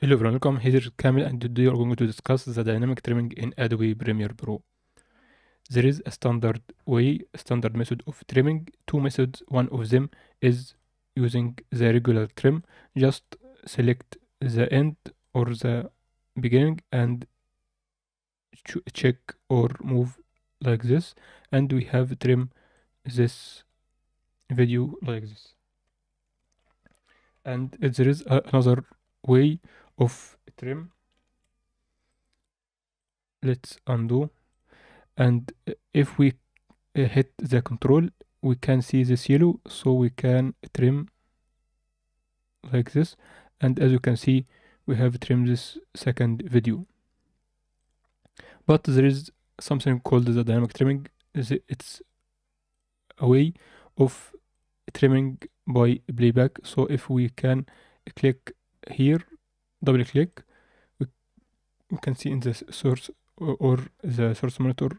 Hello everyone, welcome. Here is Kamil and today we are going to discuss the dynamic trimming in Adobe Premiere Pro. There is a standard way, a standard method of trimming, two methods. One of them is using the regular trim. Just select the end or the beginning and ch check or move like this. And we have trim this video like this. And there is another way of trim let's undo and uh, if we uh, hit the control we can see this yellow so we can trim like this and as you can see we have trimmed this second video but there is something called the dynamic trimming it's a way of trimming by playback so if we can click here double click we, can see in the source or, the source monitor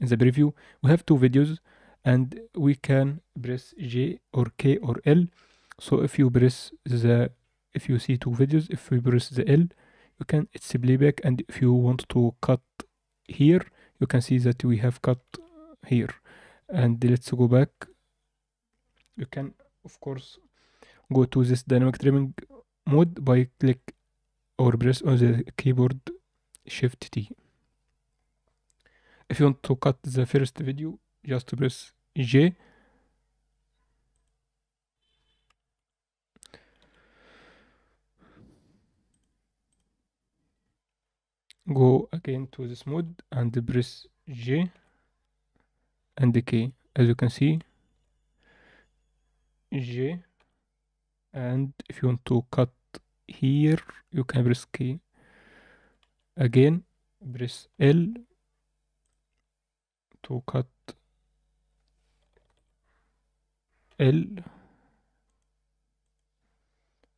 in the preview we have two videos and we can press J or K or L so if you press the if you see two videos if we press the L you can it's playback and if you want to cut here you can see that we have cut here and let's go back you can of course go to this dynamic trimming mode by click or press on the keyboard shift T. If you want to cut the first video, just press J. Go again to this mode and press J and K. As you can see, J and if you want to cut here you can press key again press L to cut L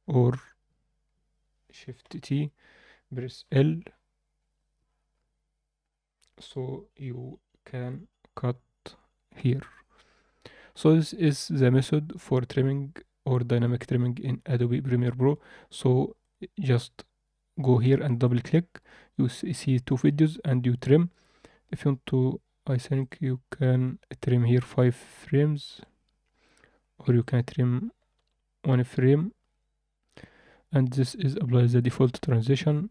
or shift T press L so you can cut here so this is the method for trimming or dynamic trimming in Adobe Premiere Pro so just go here and double click you see two videos and you trim if you want to I think you can trim here five frames or you can trim one frame and this is applies the default transition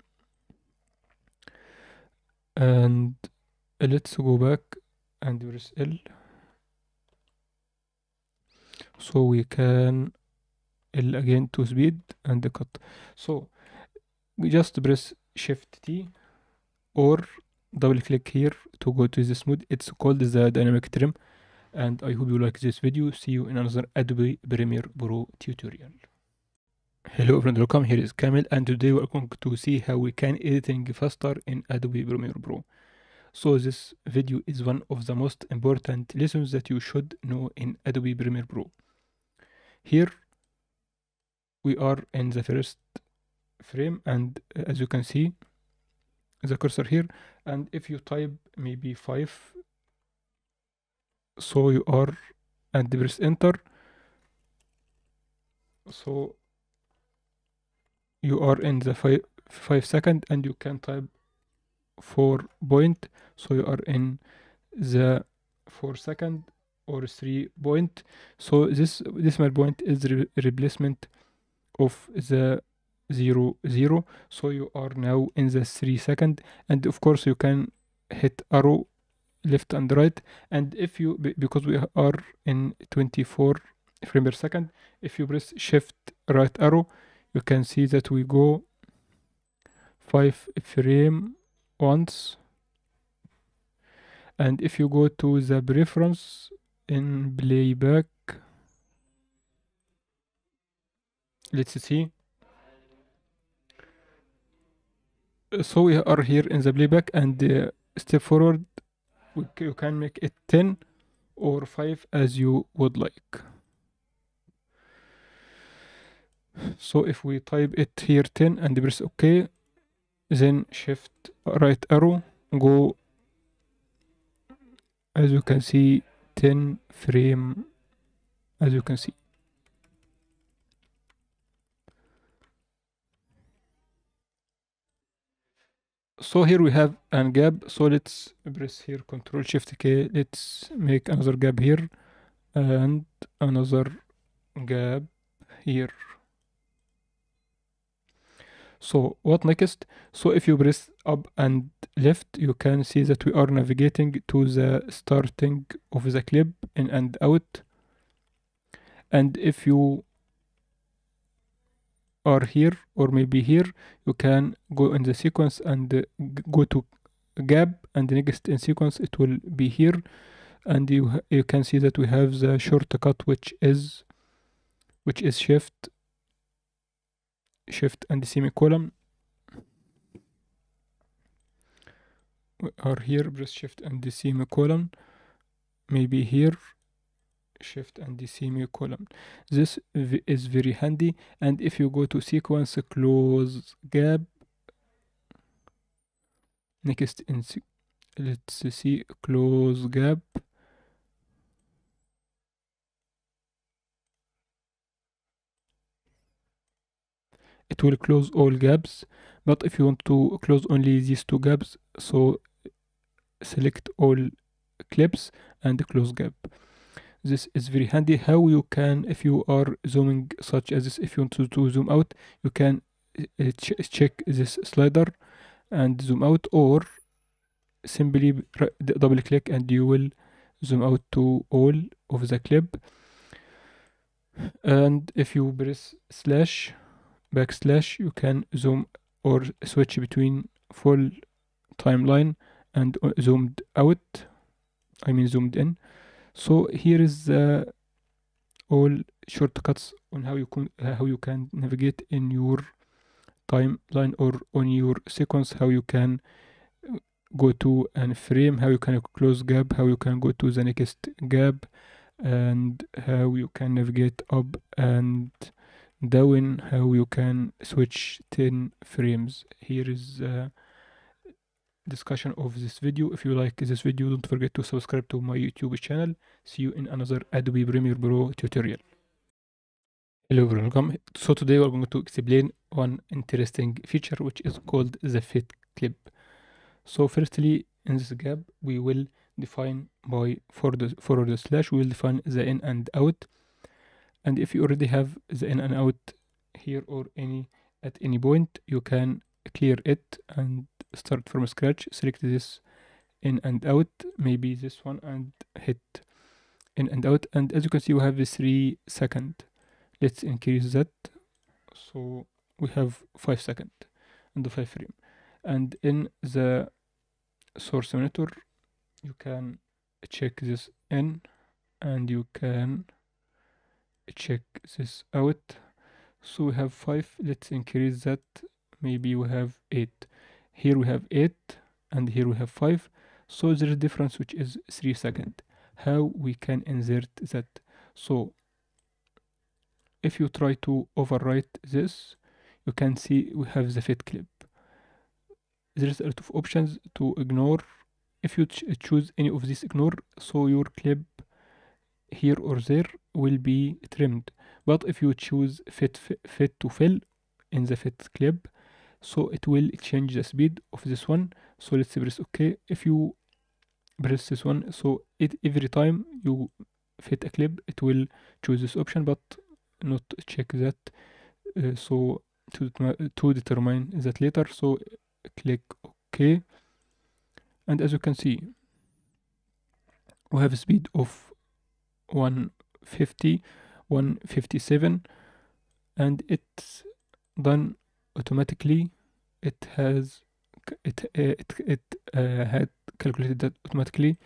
and let's go back and press L so we can again to speed and the cut so just press shift t or double click here to go to the smooth it's called the dynamic trim and i hope you like this video see you in another adobe premiere pro tutorial hello everyone welcome here is Kamil and today we're going to see how we can editing faster in adobe premiere pro so this video is one of the most important lessons that you should know in adobe premiere pro here we are in the first frame and as you can see the cursor here and if you type maybe 5 so you are and press enter so you are in the five, 5 second and you can type 4 point so you are in the 4 second or 3 point so this my point is re replacement of the 0 0 so you are now in the 3 second and of course you can hit arrow left and right and if you because we are in 24 frame per second if you press shift right arrow you can see that we go 5 frame once and if you go to the preference in playback let's see so we are here in the playback and uh, step forward you can make it 10 or 5 as you would like so if we type it here 10 and press ok then shift right arrow go as you can see 10 frame as you can see so here we have an gap so let's press here control shift k let's make another gap here and another gap here so what next so if you press up and left you can see that we are navigating to the starting of the clip in and out and if you or here or maybe here you can go in the sequence and uh, go to gap and next in sequence it will be here and you you can see that we have the shortcut which is which is shift shift and semicolon we are here press shift and the semicolon maybe here shift and the semicolon this is very handy and if you go to sequence close gap next in let's see close gap it will close all gaps but if you want to close only these two gaps so select all clips and close gap this is very handy how you can if you are zooming such as this if you want to, to zoom out you can uh, uh ch check this slider and zoom out or simply double click and you will zoom out to all of the clip and if you press slash backslash you can zoom or switch between full timeline and uh, zoomed out I mean zoomed in so here is uh, all shortcuts on how you can uh, how you can navigate in your timeline or on your sequence how you can uh, go to an frame how you can close gap how you can go to the next gap and how you can navigate up and down how you can switch 10 frames here is uh, discussion of this video. If you like this video, don't forget to subscribe to my YouTube channel. See you in another Adobe Premiere Pro tutorial. Hello everyone, welcome. So today we're going to explain one interesting feature which is called the fit clip. So firstly, in this gap, we will define by forward, forward slash, we will define the in and out. And if you already have the in and out here or any at any point, you can clear it and start from scratch select this in and out maybe this one and hit in and out and as you can see we have three second let's increase that so we have five second and the five frame and in the source monitor you can check this in and you can check this out so we have five let's increase that maybe we have eight here we have 8 and here we have 5 so there is difference which is 3 second how we can insert that so if you try to overwrite this you can see we have the fit clip there is a lot of options to ignore if you ch choose any of these ignore so your clip here or there will be trimmed but if you choose fit fit to fill in the fit clip so it will change the speed of this one so let's press ok if you press this one so it every time you fit a clip it will choose this option but not check that uh, so to, to determine that later so click ok and as you can see we have a speed of 150 157 and it's done automatically it has it it it uh, had calculated that automatically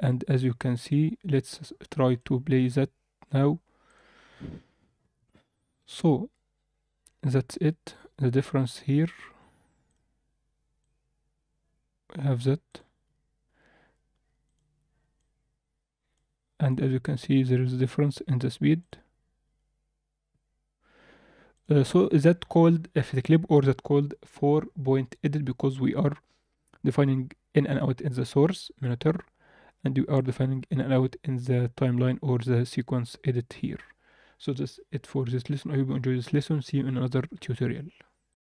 and as you can see let's try to play that now so that's it the difference here we have that and as you can see there is a difference in the speed uh, so that called if the clip or that called for point edit because we are defining in and out in the source monitor and we are defining in and out in the timeline or the sequence edit here so that's it for this lesson i hope you enjoyed this lesson see you in another tutorial